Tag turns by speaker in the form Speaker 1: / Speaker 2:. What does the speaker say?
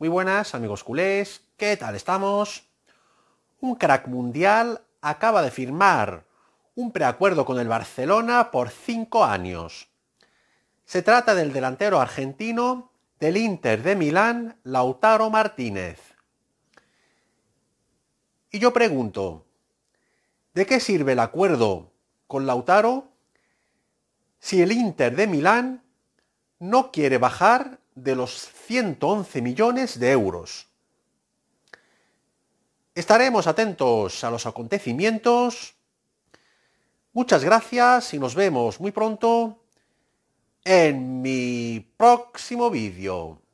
Speaker 1: Muy buenas amigos culés, ¿qué tal estamos? Un crack mundial acaba de firmar un preacuerdo con el Barcelona por cinco años. Se trata del delantero argentino del Inter de Milán, Lautaro Martínez. Y yo pregunto, ¿de qué sirve el acuerdo con Lautaro si el Inter de Milán no quiere bajar de los 111 millones de euros. Estaremos atentos a los acontecimientos. Muchas gracias y nos vemos muy pronto en mi próximo vídeo.